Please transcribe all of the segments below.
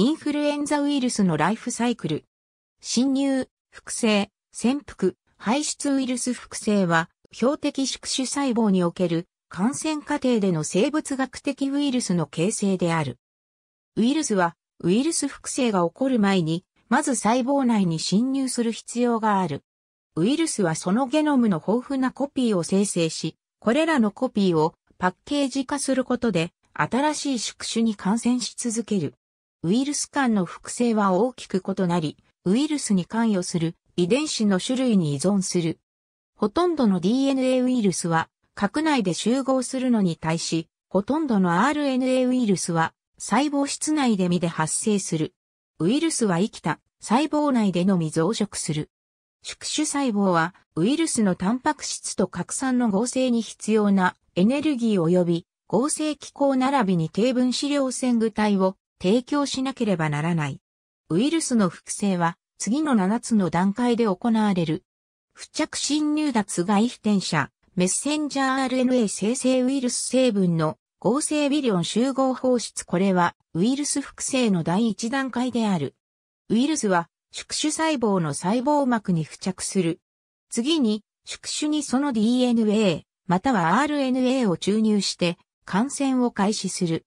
インフルエンザウイルスのライフサイクル。侵入、複製、潜伏、排出ウイルス複製は、標的宿主細胞における感染過程での生物学的ウイルスの形成である。ウイルスは、ウイルス複製が起こる前に、まず細胞内に侵入する必要がある。ウイルスはそのゲノムの豊富なコピーを生成し、これらのコピーをパッケージ化することで、新しい宿主に感染し続ける。ウイルス間の複製は大きく異なり、ウイルスに関与する遺伝子の種類に依存する。ほとんどの DNA ウイルスは核内で集合するのに対し、ほとんどの RNA ウイルスは細胞室内でみで発生する。ウイルスは生きた細胞内でのみ増殖する。宿主細胞はウイルスのタンパク質と核酸の合成に必要なエネルギー及び合成機構並びに低分子量線具体を提供しなければならない。ウイルスの複製は次の7つの段階で行われる。付着侵入脱外非転写、メッセンジャー RNA 生成ウイルス成分の合成ビオン集合放出これはウイルス複製の第1段階である。ウイルスは宿主細胞の細胞膜に付着する。次に宿主にその DNA または RNA を注入して感染を開始する。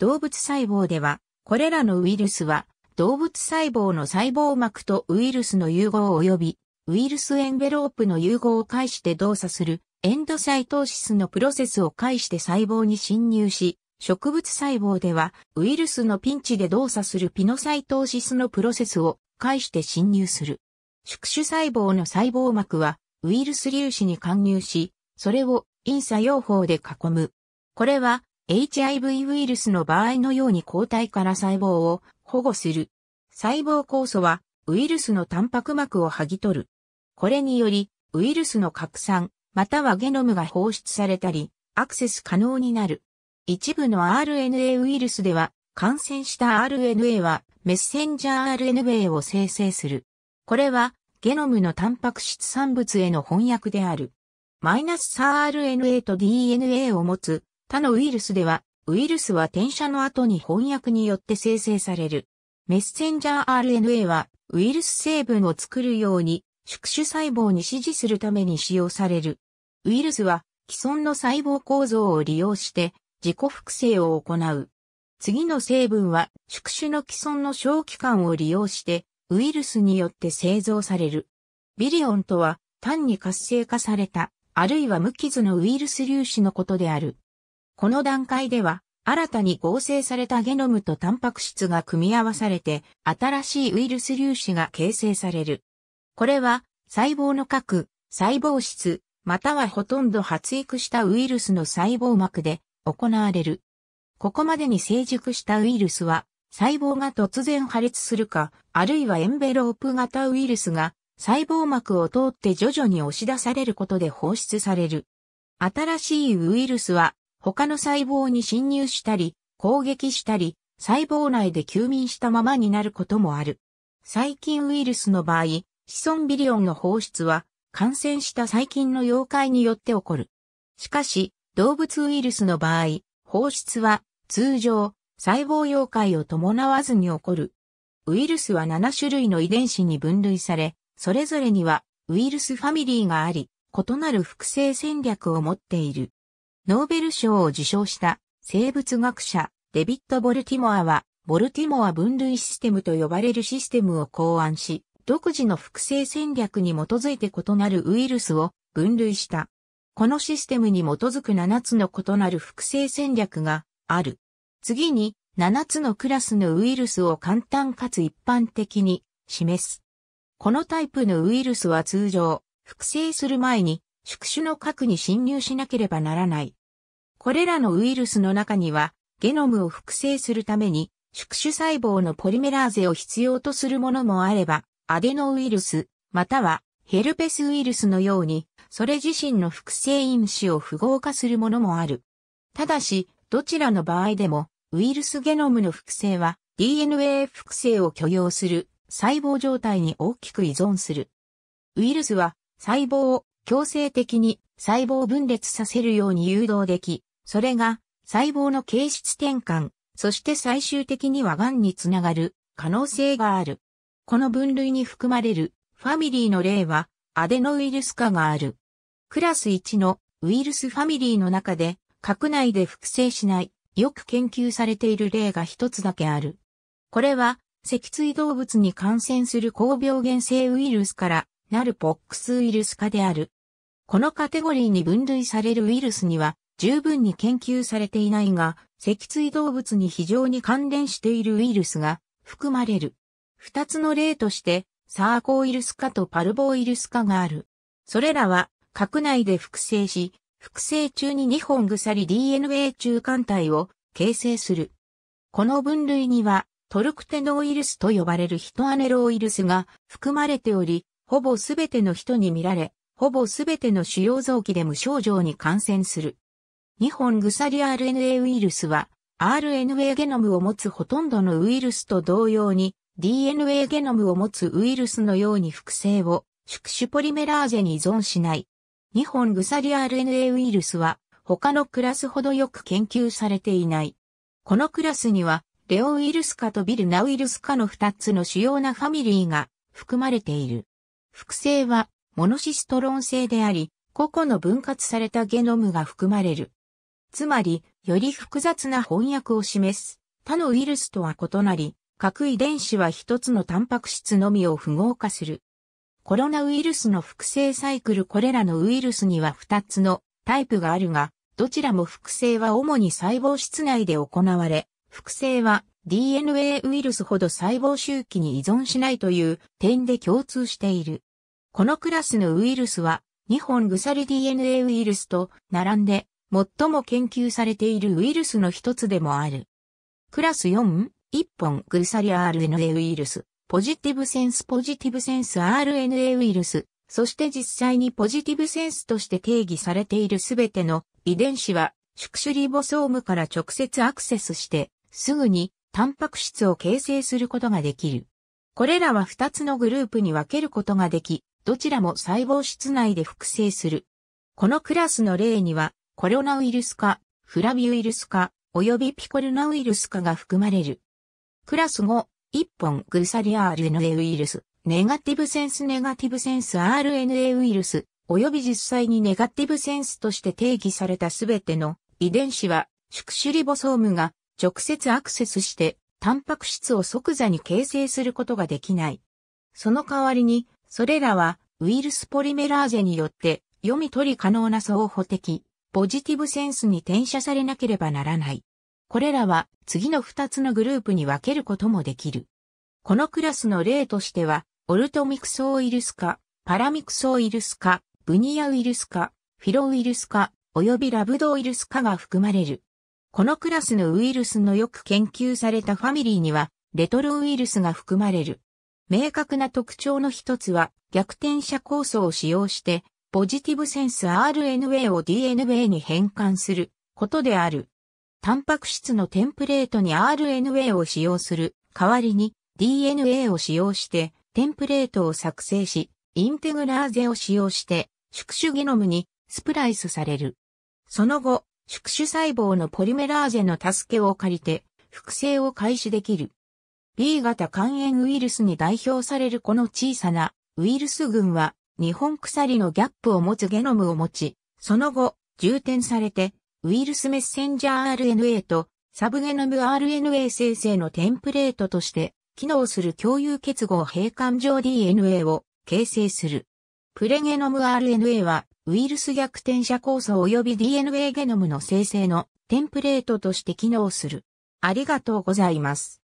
動物細胞では、これらのウイルスは、動物細胞の細胞膜とウイルスの融合及び、ウイルスエンベロープの融合を介して動作する、エンドサイトーシスのプロセスを介して細胞に侵入し、植物細胞では、ウイルスのピンチで動作するピノサイトーシスのプロセスを介して侵入する。宿主細胞の細胞膜は、ウイルス粒子に貫入し、それを陰作用法で囲む。これは、HIV ウイルスの場合のように抗体から細胞を保護する。細胞酵素はウイルスのタンパク膜を剥ぎ取る。これにより、ウイルスの拡散、またはゲノムが放出されたり、アクセス可能になる。一部の RNA ウイルスでは、感染した RNA はメッセンジャー RNA を生成する。これは、ゲノムのタンパク質産物への翻訳である。マイナス RNA と DNA を持つ他のウイルスでは、ウイルスは転写の後に翻訳によって生成される。メッセンジャー RNA は、ウイルス成分を作るように、宿主細胞に指示するために使用される。ウイルスは、既存の細胞構造を利用して、自己複製を行う。次の成分は、宿主の既存の小器官を利用して、ウイルスによって製造される。ビリオンとは、単に活性化された、あるいは無傷のウイルス粒子のことである。この段階では、新たに合成されたゲノムとタンパク質が組み合わされて、新しいウイルス粒子が形成される。これは、細胞の核、細胞質、またはほとんど発育したウイルスの細胞膜で行われる。ここまでに成熟したウイルスは、細胞が突然破裂するか、あるいはエンベロープ型ウイルスが細胞膜を通って徐々に押し出されることで放出される。新しいウイルスは他の細胞に侵入したり、攻撃したり、細胞内で休眠したままになることもある。細菌ウイルスの場合、子孫ビリオンの放出は、感染した細菌の溶解によって起こる。しかし、動物ウイルスの場合、放出は、通常、細胞溶解を伴わずに起こる。ウイルスは7種類の遺伝子に分類され、それぞれにはウイルスファミリーがあり、異なる複製戦略を持っている。ノーベル賞を受賞した生物学者デビッド・ボルティモアは、ボルティモア分類システムと呼ばれるシステムを考案し、独自の複製戦略に基づいて異なるウイルスを分類した。このシステムに基づく7つの異なる複製戦略がある。次に7つのクラスのウイルスを簡単かつ一般的に示す。このタイプのウイルスは通常、複製する前に宿主の核に侵入しなければならない。これらのウイルスの中には、ゲノムを複製するために、宿主細胞のポリメラーゼを必要とするものもあれば、アデノウイルス、またはヘルペスウイルスのように、それ自身の複製因子を符号化するものもある。ただし、どちらの場合でも、ウイルスゲノムの複製は DNA 複製を許容する細胞状態に大きく依存する。ウイルスは細胞を強制的に細胞分裂させるように誘導でき、それが細胞の形質転換、そして最終的にはんにつながる可能性がある。この分類に含まれるファミリーの例はアデノウイルス化がある。クラス1のウイルスファミリーの中で核内で複製しない、よく研究されている例が一つだけある。これは脊椎動物に感染する高病原性ウイルスからなるポックスウイルス化である。このカテゴリーに分類されるウイルスには十分に研究されていないが、脊椎動物に非常に関連しているウイルスが含まれる。二つの例として、サーコウイルス化とパルボウイルス化がある。それらは、核内で複製し、複製中に2本鎖 DNA 中間体を形成する。この分類には、トルクテノウイルスと呼ばれるヒトアネロウイルスが含まれており、ほぼすべての人に見られ、ほぼすべての主要臓器で無症状に感染する。日本鎖 RNA ウイルスは RNA ゲノムを持つほとんどのウイルスと同様に DNA ゲノムを持つウイルスのように複製を宿主ポリメラーゼに依存しない。日本鎖 RNA ウイルスは他のクラスほどよく研究されていない。このクラスにはレオウイルス科とビルナウイルス科の2つの主要なファミリーが含まれている。複製はモノシストロン製であり、個々の分割されたゲノムが含まれる。つまり、より複雑な翻訳を示す。他のウイルスとは異なり、各遺伝子は一つのタンパク質のみを符号化する。コロナウイルスの複製サイクルこれらのウイルスには二つのタイプがあるが、どちらも複製は主に細胞室内で行われ、複製は DNA ウイルスほど細胞周期に依存しないという点で共通している。このクラスのウイルスは日本ル DNA ウイルスと並んで最も研究されているウイルスの一つでもある。クラス4、1本グルサリ RNA ウイルス、ポジティブセンスポジティブセンス RNA ウイルス、そして実際にポジティブセンスとして定義されているすべての遺伝子は宿主リボソームから直接アクセスしてすぐにタンパク質を形成することができる。これらは2つのグループに分けることができ、どちらも細胞室内で複製する。このクラスの例にはコロナウイルス化、フラビウイルス化、及びピコルナウイルス化が含まれる。クラス5、1本グサリア RNA ウイルス、ネガティブセンスネガティブセンス RNA ウイルス、及び実際にネガティブセンスとして定義されたすべての遺伝子は、宿主リボソームが直接アクセスして、タンパク質を即座に形成することができない。その代わりに、それらはウイルスポリメラーゼによって読み取り可能な双方的ポジティブセンスに転写されなければならない。これらは次の2つのグループに分けることもできる。このクラスの例としては、オルトミクソウイルス科、パラミクソウイルス科、ブニアウイルス科、フィロウイルス科、及びラブドウイルス科が含まれる。このクラスのウイルスのよく研究されたファミリーには、レトロウイルスが含まれる。明確な特徴の一つは、逆転者酵素を使用して、ポジティブセンス RNA を DNA に変換することである。タンパク質のテンプレートに RNA を使用する代わりに DNA を使用してテンプレートを作成し、インテグラーゼを使用して宿主ゲノムにスプライスされる。その後、宿主細胞のポリメラーゼの助けを借りて複製を開始できる。B 型肝炎ウイルスに代表されるこの小さなウイルス群は日本鎖のギャップを持つゲノムを持ち、その後、充填されて、ウイルスメッセンジャー RNA とサブゲノム RNA 生成のテンプレートとして、機能する共有結合閉環上 DNA を形成する。プレゲノム RNA は、ウイルス逆転者構想及び DNA ゲノムの生成のテンプレートとして機能する。ありがとうございます。